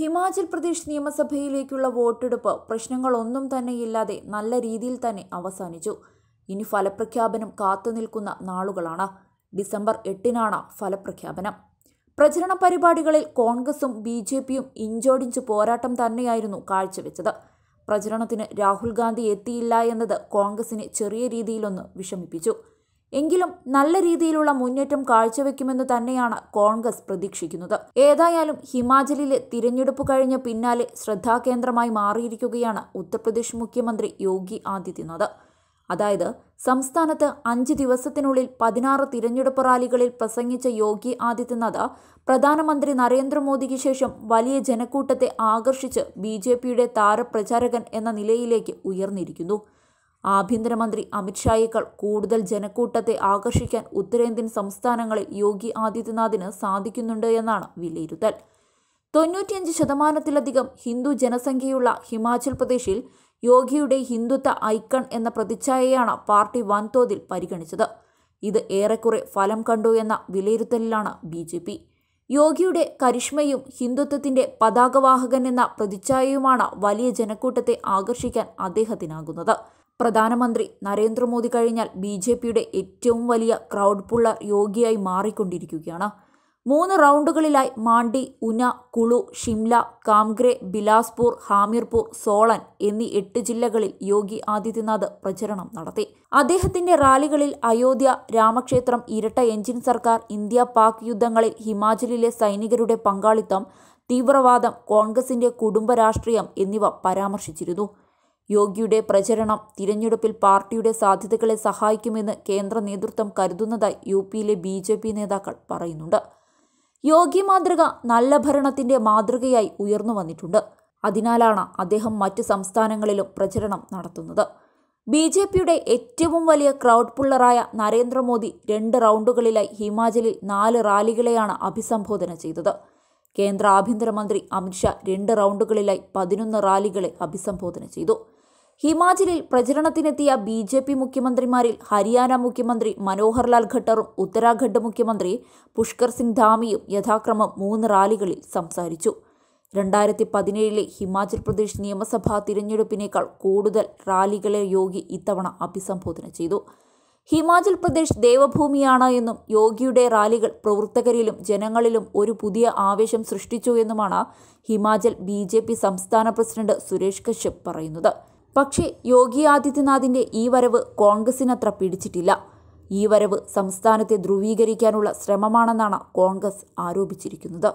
ഹിമാചൽ പ്രദേശ് നിയമസഭയിലേക്കുള്ള വോട്ടെടുപ്പ് പ്രശ്നങ്ങളൊന്നും തന്നെയില്ലാതെ നല്ല രീതിയിൽ തന്നെ അവസാനിച്ചു ഇനി ഫലപ്രഖ്യാപനം കാത്തുനിൽക്കുന്ന നാളുകളാണ് ഡിസംബർ എട്ടിനാണ് ഫലപ്രഖ്യാപനം പ്രചരണ പരിപാടികളിൽ കോൺഗ്രസും ബി ജെ പിയും ഇഞ്ചോടിഞ്ച് പോരാട്ടം തന്നെയായിരുന്നു കാഴ്ചവെച്ചത് പ്രചരണത്തിന് രാഹുൽ ഗാന്ധി എത്തിയില്ല എന്നത് കോൺഗ്രസിനെ ചെറിയ രീതിയിലൊന്ന് വിഷമിപ്പിച്ചു എങ്കിലും നല്ല രീതിയിലുള്ള മുന്നേറ്റം കാഴ്ചവെക്കുമെന്ന് തന്നെയാണ് കോൺഗ്രസ് പ്രതീക്ഷിക്കുന്നത് ഏതായാലും ഹിമാചലിലെ തിരഞ്ഞെടുപ്പ് കഴിഞ്ഞ പിന്നാലെ ശ്രദ്ധാകേന്ദ്രമായി മാറിയിരിക്കുകയാണ് ഉത്തർപ്രദേശ് മുഖ്യമന്ത്രി യോഗി ആദിത്യനാഥ് അതായത് സംസ്ഥാനത്ത് അഞ്ച് ദിവസത്തിനുള്ളിൽ പതിനാറ് തിരഞ്ഞെടുപ്പ് റാലികളിൽ പ്രസംഗിച്ച യോഗി ആദിത്യനാഥ് പ്രധാനമന്ത്രി നരേന്ദ്രമോദിക്ക് ശേഷം വലിയ ജനക്കൂട്ടത്തെ ആകർഷിച്ച് ബി താരപ്രചാരകൻ എന്ന നിലയിലേക്ക് ഉയർന്നിരിക്കുന്നു ആഭ്യന്തരമന്ത്രി അമിത്ഷായേക്കാൾ കൂടുതൽ ജനക്കൂട്ടത്തെ ആകർഷിക്കാൻ ഉത്തരേന്ത്യൻ സംസ്ഥാനങ്ങളിൽ യോഗി ആദിത്യനാഥിന് സാധിക്കുന്നുണ്ട് എന്നാണ് വിലയിരുത്തൽ തൊണ്ണൂറ്റിയഞ്ച് ശതമാനത്തിലധികം ഹിന്ദു ജനസംഖ്യയുള്ള ഹിമാചൽ പ്രദേശിൽ യോഗിയുടെ ഹിന്ദുത്വ ഐക്കൺ എന്ന പ്രതിച്ഛായയാണ് പാർട്ടി വൻതോതിൽ പരിഗണിച്ചത് ഇത് ഏറെക്കുറെ ഫലം കണ്ടു എന്ന വിലയിരുത്തലിലാണ് ബി ജെ പി യോഗിയുടെ കരിഷ്മയും ഹിന്ദുത്വത്തിന്റെ പതാകവാഹകൻ എന്ന പ്രതിച്ഛായയുമാണ് വലിയ ജനക്കൂട്ടത്തെ ആകർഷിക്കാൻ അദ്ദേഹത്തിനാകുന്നത് പ്രധാനമന്ത്രി നരേന്ദ്രമോദി കഴിഞ്ഞാൽ ബി ജെ പിയുടെ ഏറ്റവും വലിയ ക്രൗഡ് പുള്ള യോഗിയായി മാറിക്കൊണ്ടിരിക്കുകയാണ് മൂന്ന് റൗണ്ടുകളിലായി മാണ്ഡി ഉന കുളു ഷിംല കാംഗ്രെ ബിലാസ്പൂർ ഹാമിർപൂർ സോളൻ എന്നീ എട്ട് ജില്ലകളിൽ യോഗി ആദിത്യനാഥ് പ്രചരണം നടത്തി അദ്ദേഹത്തിന്റെ റാലികളിൽ അയോധ്യ രാമക്ഷേത്രം ഇരട്ട എഞ്ചിൻ സർക്കാർ ഇന്ത്യ പാക് യുദ്ധങ്ങളിൽ ഹിമാചലിലെ സൈനികരുടെ പങ്കാളിത്തം തീവ്രവാദം കോൺഗ്രസിന്റെ കുടുംബ രാഷ്ട്രീയം എന്നിവ പരാമർശിച്ചിരുന്നു യോഗിയുടെ പ്രചരണം തിരഞ്ഞെടുപ്പിൽ പാർട്ടിയുടെ സാധ്യതകളെ സഹായിക്കുമെന്ന് കേന്ദ്ര നേതൃത്വം കരുതുന്നതായി യു പിയിലെ ബി ജെ പി നേതാക്കൾ പറയുന്നുണ്ട് യോഗി മാതൃക നല്ല ഭരണത്തിന്റെ മാതൃകയായി ഉയർന്നു വന്നിട്ടുണ്ട് അതിനാലാണ് അദ്ദേഹം മറ്റ് സംസ്ഥാനങ്ങളിലും പ്രചരണം നടത്തുന്നത് ബി ജെ പിയുടെ ഏറ്റവും വലിയ ക്രൗഡ് പുള്ളറായ നരേന്ദ്രമോദി രണ്ട് റൗണ്ടുകളിലായി ഹിമാചലിൽ നാല് റാലികളെയാണ് അഭിസംബോധന ചെയ്തത് കേന്ദ്ര ആഭ്യന്തരമന്ത്രി അമിത്ഷാ രണ്ട് റൗണ്ടുകളിലായി പതിനൊന്ന് റാലികളെ അഭിസംബോധന ചെയ്തു ഹിമാചലിൽ പ്രചരണത്തിനെത്തിയ ബി ജെ പി മുഖ്യമന്ത്രിമാരിൽ ഹരിയാന മുഖ്യമന്ത്രി മനോഹർലാൽ ഖട്ടറും ഉത്തരാഖണ്ഡ് മുഖ്യമന്ത്രി പുഷ്കർ സിംഗ് ധാമിയും യഥാക്രമം മൂന്ന് റാലികളിൽ സംസാരിച്ചു രണ്ടായിരത്തി പതിനേഴിലെ ഹിമാചൽ പ്രദേശ് നിയമസഭാ തിരഞ്ഞെടുപ്പിനേക്കാൾ കൂടുതൽ റാലികളെ യോഗി ഇത്തവണ അഭിസംബോധന ചെയ്തു ഹിമാചൽ പ്രദേശ് ദേവഭൂമിയാണ് എന്നും യോഗിയുടെ റാലികൾ പ്രവർത്തകരിലും ജനങ്ങളിലും ഒരു പുതിയ ആവേശം സൃഷ്ടിച്ചു എന്നുമാണ് ഹിമാചൽ ബി സംസ്ഥാന പ്രസിഡന്റ് സുരേഷ് കശ്യപ് പറയുന്നത് പക്ഷേ യോഗി ആദിത്യനാഥിന്റെ ഈ വരവ് കോൺഗ്രസിനത്ര പിടിച്ചിട്ടില്ല ഈ വരവ് സംസ്ഥാനത്തെ ധ്രുവീകരിക്കാനുള്ള ശ്രമമാണെന്നാണ് കോൺഗ്രസ് ആരോപിച്ചിരിക്കുന്നത്